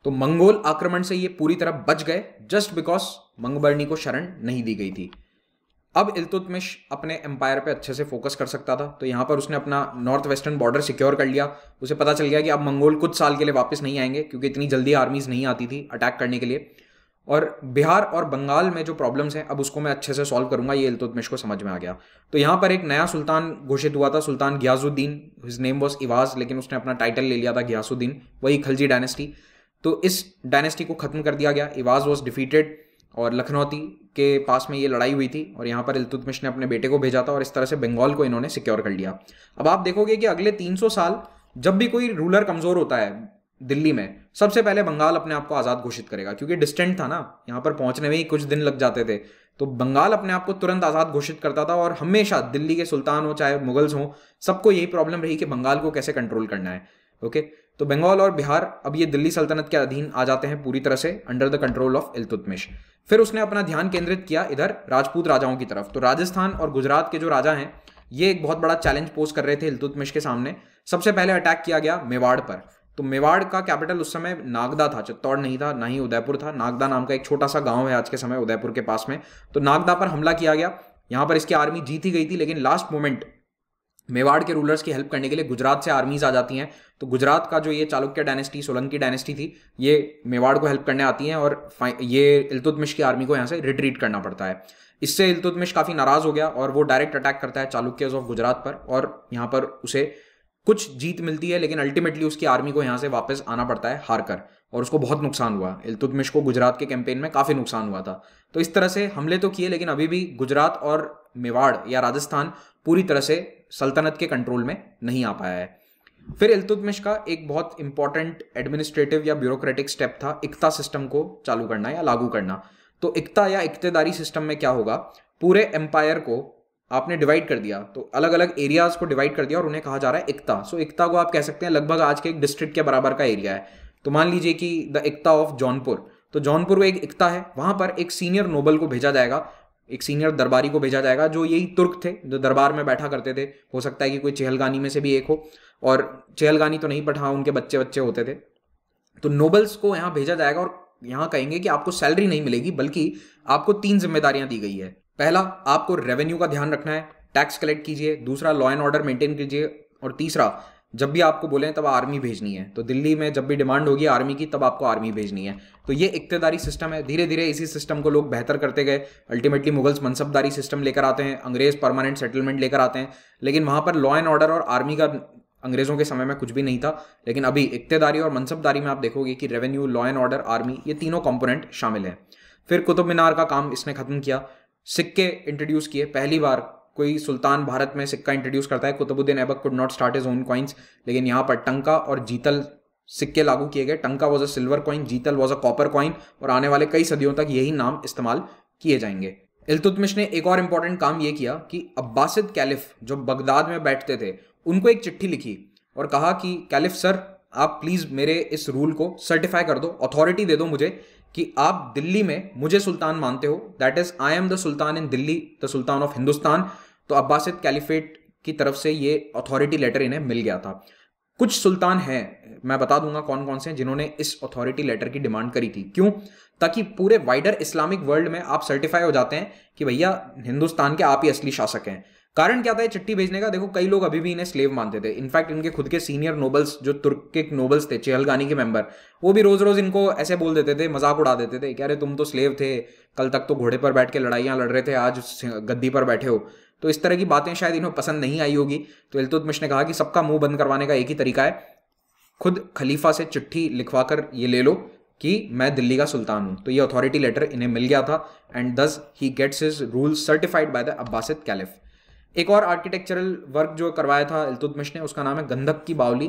तो मंगोल आक्रमण से ये पूरी तरह बच गए जस्ट बिकॉज मंगबरनी को शरण नहीं दी गई थी अब इल्तुतमिश अपने एम्पायर पे अच्छे से फोकस कर सकता था तो यहाँ पर उसने अपना नॉर्थ वेस्टर्न बॉर्डर सिक्योर कर लिया उसे पता चल गया कि अब मंगोल कुछ साल के लिए वापस नहीं आएंगे क्योंकि इतनी जल्दी आर्मीज़ नहीं आती थी अटैक करने के लिए और बिहार और बंगाल में जो प्रॉब्लम्स हैं अब उसको मैं अच्छे से सॉल्व करूंगा ये इल्तुतमिश को समझ में आ गया तो यहाँ पर एक नया सुल्तान घोषित हुआ था सुल्तान Ghiyasuddin his name was Iwaz लेकिन उसने अपना टाइटल ले लिया था गियासुद्दीन वही खलजी डायनेस्टी तो इस डायनेस्टी को खत्म कर दिया गया इवाज वॉज डिफीटेड और लखनौती के पास में ये लड़ाई हुई थी और यहाँ पर इलतुतमिश ने अपने बेटे को भेजा था और इस तरह से बंगाल को इन्होंने सिक्योर कर लिया अब आप देखोगे कि अगले 300 साल जब भी कोई रूलर कमज़ोर होता है दिल्ली में सबसे पहले बंगाल अपने आप को आज़ाद घोषित करेगा क्योंकि डिस्टेंट था ना यहाँ पर पहुँचने में ही कुछ दिन लग जाते थे तो बंगाल अपने आप को तुरंत आज़ाद घोषित करता था और हमेशा दिल्ली के सुल्तान हो चाहे मुगल्स हों सबको यही प्रॉब्लम रही कि बंगाल को कैसे कंट्रोल करना है ओके तो बंगाल और बिहार अब ये दिल्ली सल्तनत के अधीन आ जाते हैं पूरी तरह से under the control of Iltutmish फिर उसने अपना ध्यान केंद्रित किया इधर राजपूत राजाओं की तरफ तो राजस्थान और गुजरात के जो राजा हैं ये एक बहुत बड़ा चैलेंज पोस्ट कर रहे थे इल्तुतमिश के सामने सबसे पहले अटैक किया गया मेवाड़ पर तो मेवाड़ का कैपिटल उस समय नागदा था चित्तौड़ नहीं था ना ही उदयपुर था नागदा नाम का एक छोटा सा गांव है आज के समय उदयपुर के पास में तो नागदा पर हमला किया गया यहां पर इसकी आर्मी जीती गई थी लेकिन लास्ट मोमेंट मेवाड़ के रूलर्स की हेल्प करने के लिए गुजरात से आर्मीज आ जाती हैं तो गुजरात का जो ये चालुक्य डायनेस्टी सोलंकी डायनेस्टी थी ये मेवाड़ को हेल्प करने आती हैं और ये इल्तुतमिश की आर्मी को यहाँ से रिट्रीट करना पड़ता है इससे इल्तुतमिश काफ़ी नाराज़ हो गया और वो डायरेक्ट अटैक करता है चालुक्यज ऑफ गुजरात पर और यहाँ पर उसे कुछ जीत मिलती है लेकिन अल्टीमेटली उसकी आर्मी को यहाँ से वापस आना पड़ता है हार कर और उसको बहुत नुकसान हुआ इलतुतमिश को गुजरात के कैंपेन में काफ़ी नुकसान हुआ था तो इस तरह से हमले तो किए लेकिन अभी भी गुजरात और मेवाड़ या राजस्थान पूरी तरह से सल्तनत के कंट्रोल में नहीं आ पाया है फिर इलतुतमिश का एक बहुत इंपॉर्टेंट एडमिनिस्ट्रेटिव या ब्यूरोक्रेटिक स्टेप था इकता सिस्टम को चालू करना या लागू करना तो इकता या इकतेदारी सिस्टम में क्या होगा पूरे एम्पायर को आपने डिवाइड कर दिया तो अलग अलग एरियाज को डिवाइड कर दिया और उन्हें कहा जा रहा है इकता सो so, इकता को आप कह सकते हैं लगभग आज के एक डिस्ट्रिक्ट के बराबर का एरिया है तो मान लीजिए कि द इकता ऑफ जौनपुर तो जौनपुर वो एक इकता है वहां पर एक सीनियर नोबल को भेजा जाएगा एक सीनियर दरबारी को भेजा जाएगा जो यही तुर्क थे जो दरबार में बैठा करते थे हो सकता है कि कोई चहलगानी में से भी एक हो और चहलगानी तो नहीं पठा हाँ, उनके बच्चे बच्चे होते थे तो नोबल्स को यहाँ भेजा जाएगा और यहाँ कहेंगे कि आपको सैलरी नहीं मिलेगी बल्कि आपको तीन जिम्मेदारियां दी गई है पहला आपको रेवेन्यू का ध्यान रखना है टैक्स कलेक्ट कीजिए दूसरा लॉ एंड ऑर्डर मेंटेन कीजिए और तीसरा जब भी आपको बोले तब आर्मी भेजनी है तो दिल्ली में जब भी डिमांड होगी आर्मी की तब आपको आर्मी भेजनी है तो ये इकतेदारी सिस्टम है धीरे धीरे इसी सिस्टम को लोग बेहतर करते गए अल्टीमेटली मुगल्स मनसबदारी सिस्टम लेकर आते हैं अंग्रेज परमानेंट सेटलमेंट लेकर आते हैं लेकिन वहां पर लॉ एंड ऑर्डर और आर्मी का अंग्रेजों के समय में कुछ भी नहीं था लेकिन अभी इकतेदारी और मनसबदारी में आप देखोगे कि revenue law and order army ये तीनों कॉम्पोनेंट शामिल हैं फिर कुतुब मीनार का काम इसने खत्म किया सिक्के इंट्रोड्यूस किए पहली बार कोई सुल्तान भारत में सिक्का इंट्रोड्यूस करता है Qutbuddin Aibak could not start his own coins लेकिन यहाँ पर टंका और जीतल सिक्के लागू किए गए tanka was a silver coin jital was a copper coin और आने वाले कई सदियों तक यही नाम इस्तेमाल किए जाएंगे इल्तुतमिश ने एक और इम्पॉर्टेंट काम ये किया कि अब्बासिद कैलिफ जो बगदाद में बैठते थे उनको एक चिट्ठी लिखी और कहा कि कैलिफ सर आप प्लीज़ मेरे इस रूल को सर्टिफाई कर दो अथॉरिटी दे दो मुझे कि आप दिल्ली में मुझे सुल्तान मानते हो that is I am the sultan in Delhi the sultan of Hindustan तो अब्बासिद कैलिफेट की तरफ से ये अथॉरिटी लेटर इन्हें मिल गया था कुछ सुल्तान हैं मैं बता दूंगा कौन कौन से हैं जिन्होंने इस अथॉरिटी लेटर की डिमांड करी थी क्यों ताकि पूरे वाइडर इस्लामिक वर्ल्ड में आप सर्टिफाई हो जाते हैं कि भैया हिंदुस्तान के आप ही असली शासक हैं कारण क्या था चिट्ठी भेजने का देखो कई लोग अभी भी इन्हें स्लेव मानते थे इनफैक्ट इनके खुद के सीनियर नोबल्स जो तुर्क के नोबल्स थे चेहलगानी के मेंबर वो भी रोज रोज इनको ऐसे बोल देते थे मजाक उड़ा देते थे कि अरे तुम तो स्लेव थे कल तक तो घोड़े पर बैठ के लड़ाइयाँ लड़ रहे थे आज गद्दी पर बैठे हो तो इस तरह की बातें शायद इन्हें पसंद नहीं आई होगी तो इल्तुतमिश ने कहा कि सबका मुंह बंद करवाने का एक ही तरीका है खुद खलीफा से चिट्ठी लिखवा कर ये ले लो कि मैं दिल्ली का सुल्तान हूँ तो ये अथॉरिटी लेटर इन्हें मिल गया था and this he gets his rule certified by the Abbasid caliph एक और आर्किटेक्चरल वर्क जो करवाया था इल्तुतमिश ने उसका नाम है गंधक की बावली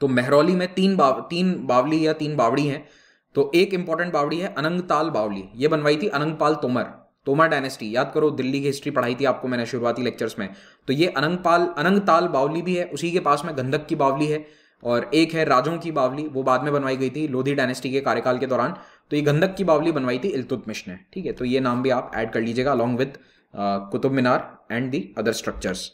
तो मेहरौली में तीन बाव तीन बावली या तीन बावड़ी हैं तो एक इंपॉर्टेंट बावड़ी है अनंगताल बावली ये बनवाई थी अनंगपाल तोमर तोमर डायनेस्टी याद करो दिल्ली की हिस्ट्री पढ़ाई थी आपको मैंने शुरुआती लेक्चर्स में तो ये अनंगपाल अनंगताल बावली भी है उसी के पास में गंधक की बावली है और एक है राजों की बावली वो बाद में बनवाई गई थी लोधी डायनेस्टी के कार्यकाल के दौरान तो ये गंधक की बावली बनवाई थी इल्तुतमिश ने ठीक है तो ये नाम भी आप ऐड कर लीजिएगा along with Qutub Minar and the other structures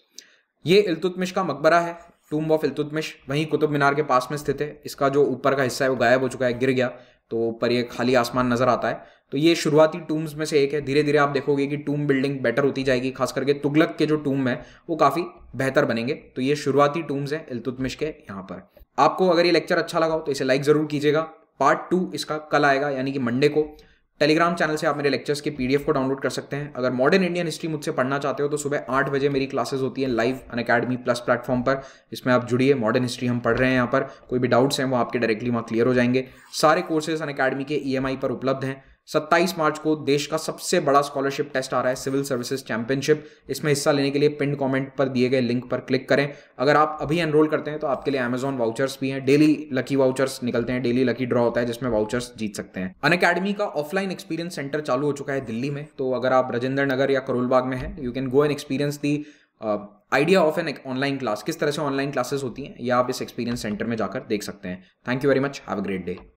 ये इलतुतमिश का मकबरा है टूम्ब ऑफ इलतुतमिश वहीं कुतुब मीनार के पास में स्थित है इसका जो ऊपर का हिस्सा है वो गायब हो चुका है गिर गया तो ऊपर ये खाली आसमान नजर आता है तो ये शुरुआती टूम्स में से एक है धीरे धीरे आप देखोगे कि टूम बिल्डिंग बेटर होती जाएगी खास करके तुगलक के जो टूम है वो काफ़ी बेहतर बनेंगे तो ये शुरुआती टूम्स हैं इलतुतमिश के यहाँ पर आपको अगर ये लेक्चर अच्छा लगा हो तो इसे लाइक ज़रूर कीजिएगा पार्ट टू इसका कल आएगा यानी कि मंडे को टेलीग्राम चैनल से आप मेरे लेक्चर्स के पीडीएफ को डाउनलोड कर सकते हैं अगर मॉडर्न इंडियन हिस्ट्री मुझसे पढ़ना चाहते हो तो सुबह आठ बजे मेरी क्लासेस होती हैं live Unacademy plus platform पर इसमें आप जुड़िए मॉडर्न हिस्ट्री हम पढ़ रहे हैं यहाँ पर कोई भी डाउट्स हैं वो आपके डायरेक्टली वहाँ क्लियर हो जाएंगे सारे कोर्सेज अन अकेडमी के ई पर उपलब्ध हैं 27 मार्च को देश का सबसे बड़ा स्कॉलरशिप टेस्ट आ रहा है सिविल सर्विसेज चैंपियनशिप इसमें हिस्सा लेने के लिए पिंड कमेंट पर दिए गए लिंक पर क्लिक करें अगर आप अभी एनरोल करते हैं तो आपके लिए अमेजॉन वाउचर्स भी हैं डेली लकी वाउचर्स निकलते हैं डेली लकी ड्रॉ होता है जिसमें वाउचर्स जीत सकते हैं अन अकेडमी का ऑफलाइन एक्सपीरियंस सेंटर चालू हो चुका है दिल्ली में तो अगर आप राजेंद्र नगर या करोलबाग में हैं you can go and experience the idea of an online class किस तरह से ऑनलाइन क्लासेस होती हैं या आप इस एक्सपीरियंस सेंटर में जाकर देख सकते हैं thank you very much have a great day